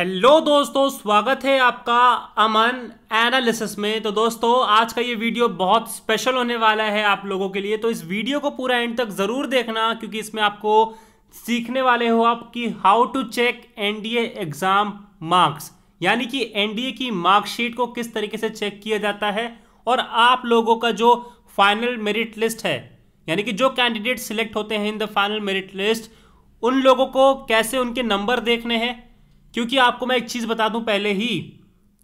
hello दोस्तों स्वागत है आपका अमन एनालिसिस में तो दोस्तों आज का ये वीडियो बहुत स्पेशल होने वाला है आप लोगों के लिए तो इस वीडियो को पूरा एंड तक ज़रूर देखना क्योंकि इसमें आपको सीखने वाले हो आप कि how to check NDA exam marks यानी कि एनडीए की मार्कशीट को किस तरीके से चेक किया जाता है और आप लोगों का जो फाइनल मेरिट लिस्ट है यानी कि जो कैंडिडेट सिलेक्ट होते हैं in the final merit list उन लोगों को कैसे उनके नंबर देखने हैं क्योंकि आपको मैं एक चीज़ बता दूं पहले ही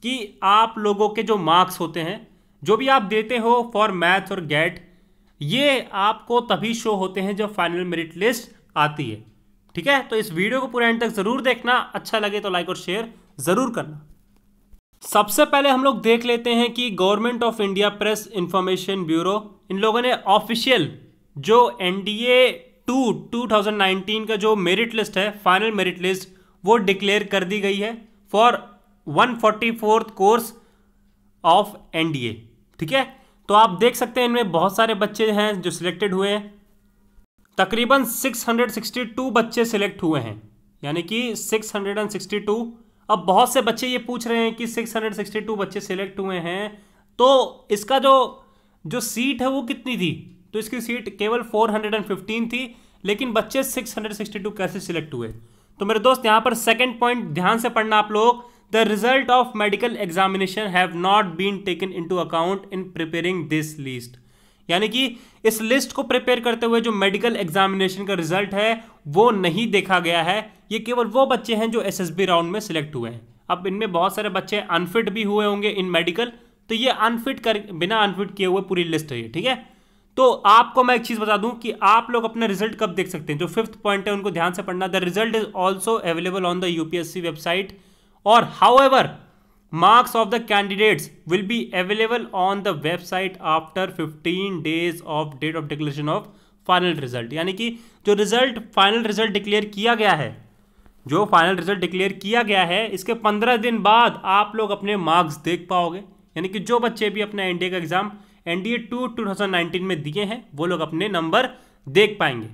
कि आप लोगों के जो मार्क्स होते हैं जो भी आप देते हो फॉर मैथ और गैट ये आपको तभी शो होते हैं जब फाइनल मेरिट लिस्ट आती है ठीक है तो इस वीडियो को पूरा एंड तक ज़रूर देखना अच्छा लगे तो लाइक और शेयर ज़रूर करना सबसे पहले हम लोग देख लेते हैं कि government of India press information bureau इन लोगों ने ऑफिशियल जो N D A two two thousand nineteen का जो मेरिट लिस्ट है फाइनल मेरिट लिस्ट वो डिक्लेयर कर दी गई है for one forty fourth course of a ठीक है तो आप देख सकते हैं इनमें बहुत सारे बच्चे हैं जो सिलेक्टेड हुए हैं तकरीबन 662 बच्चे सिलेक्ट हुए हैं यानी कि 662 अब बहुत से बच्चे ये पूछ रहे हैं कि 662 बच्चे सिलेक्ट हुए हैं तो इसका जो जो सीट है वो कितनी थी तो इसकी सीट केवल 415 थी लेकिन बच्चे 662 कैसे सिलेक्ट हुए तो मेरे दोस्त यहां पर सेकेंड पॉइंट ध्यान से पढ़ना आप लोग the result of medical examination have not been taken into account in preparing this list यानी कि इस लिस्ट को प्रिपेयर करते हुए जो मेडिकल एग्जामिनेशन का रिजल्ट है वो नहीं देखा गया है ये केवल वो बच्चे हैं जो बी राउंड में सिलेक्ट हुए हैं अब इनमें बहुत सारे बच्चे अनफिट भी हुए होंगे इन मेडिकल तो ये अनफिट कर बिना अनफिट किए हुए पूरी लिस्ट है ये ठीक है तो आपको मैं एक चीज़ बता दूं कि आप लोग अपने रिजल्ट कब देख सकते हैं जो फिफ्थ पॉइंट है उनको ध्यान से पढ़ना the result is also available on the UPSC website और however marks of the candidates will be available on the website after fifteen days of date of declaration of final result यानी कि जो result final result declare किया गया है जो final result declare किया गया है इसके पंद्रह दिन बाद आप लोग अपने मार्क्स देख पाओगे यानी कि जो बच्चे भी अपना एनडीए का एग्जाम एनडीए टू टू में दिए हैं वो लोग अपने नंबर देख पाएंगे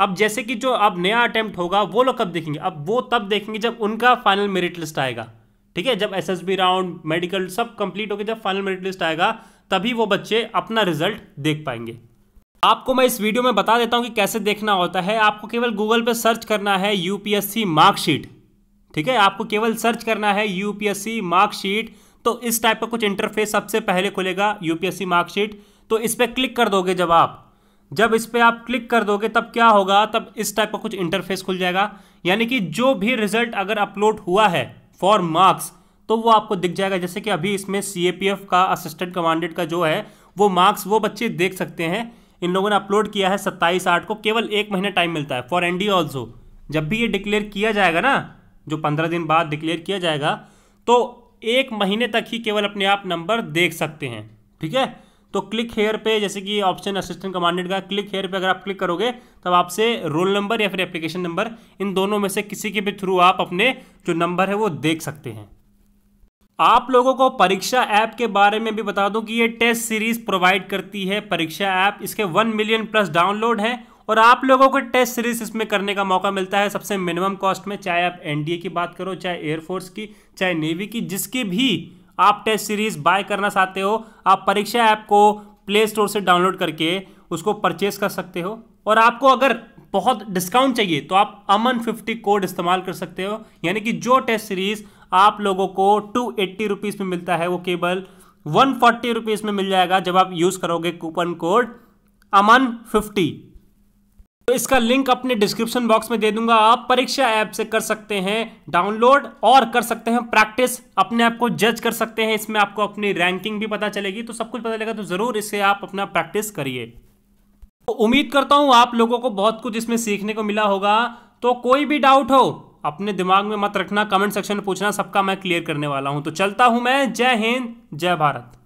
अब जैसे कि जो अब नया अटैम्प्ट होगा वो लोग कब देखेंगे अब वो तब देखेंगे जब उनका फाइनल मेरिट लिस्ट आएगा ठीक है जब एस राउंड मेडिकल सब कंप्लीट होकर जब फाइनल मेरिट लिस्ट आएगा तभी वो बच्चे अपना रिजल्ट देख पाएंगे आपको मैं इस वीडियो में बता देता हूं कि कैसे देखना होता है आपको केवल गूगल पर सर्च करना है यूपीएससी मार्कशीट ठीक है आपको केवल सर्च करना है यूपीएससी मार्कशीट तो इस टाइप का कुछ इंटरफेस सबसे पहले खुलेगा यूपीएससी मार्कशीट तो इस पर क्लिक कर दोगे जब आप जब इस पर आप क्लिक कर दोगे तब क्या होगा तब इस टाइप का कुछ इंटरफेस खुल जाएगा यानी कि जो भी रिजल्ट अगर अपलोड हुआ है फॉर मार्क्स तो वो आपको दिख जाएगा जैसे कि अभी इसमें सी का असिस्टेंट कमांडेंट का जो है वो मार्क्स वो बच्चे देख सकते हैं इन लोगों ने अपलोड किया है सत्ताईस आठ को केवल एक महीना टाइम मिलता है फॉर एन डी ऑल्सो जब भी ये डिक्लेयर किया जाएगा ना जो पंद्रह दिन बाद डिक्लेयर किया जाएगा तो एक महीने तक ही केवल अपने आप नंबर देख सकते हैं ठीक है तो क्लिक हेयर पे जैसे कि ऑप्शन असिस्टेंट कमांडेंट का क्लिक हेयर पे अगर आप क्लिक करोगे तब आपसे रोल नंबर या फिर एप्लीकेशन नंबर इन दोनों में से किसी के भी थ्रू आप अपने जो नंबर है वो देख सकते हैं आप लोगों को परीक्षा ऐप के बारे में भी बता दूं कि ये टेस्ट सीरीज प्रोवाइड करती है परीक्षा ऐप इसके वन मिलियन प्लस डाउनलोड है और आप लोगों को टेस्ट सीरीज इसमें करने का मौका मिलता है सबसे मिनिमम कॉस्ट में चाहे आप एनडीए की बात करो चाहे एयरफोर्स की चाहे नेवी की जिसकी भी आप टेस्ट सीरीज बाय करना चाहते हो आप परीक्षा ऐप को प्ले स्टोर से डाउनलोड करके उसको परचेस कर सकते हो और आपको अगर बहुत डिस्काउंट चाहिए तो आप अमन फिफ्टी कोड इस्तेमाल कर सकते हो यानी कि जो टेस्ट सीरीज आप लोगों को टू एट्टी रुपीज़ में मिलता है वो केवल वन फोर्टी रुपीज़ में मिल जाएगा जब आप यूज़ करोगे कूपन कोड अमन फिफ्टी इसका लिंक अपने डिस्क्रिप्शन बॉक्स में दे दूंगा आप परीक्षा ऐप से कर सकते हैं डाउनलोड और कर सकते हैं प्रैक्टिस अपने आप को जज कर सकते हैं इसमें आपको अपनी रैंकिंग भी पता चलेगी तो सब कुछ पता चलेगा तो ज़रूर इसे आप अपना प्रैक्टिस करिए तो उम्मीद करता हूं आप लोगों को बहुत कुछ इसमें सीखने को मिला होगा तो कोई भी डाउट हो अपने दिमाग में मत रखना कमेंट सेक्शन में पूछना सबका मैं क्लियर करने वाला हूं तो चलता हूं मैं जय हिंद जय भारत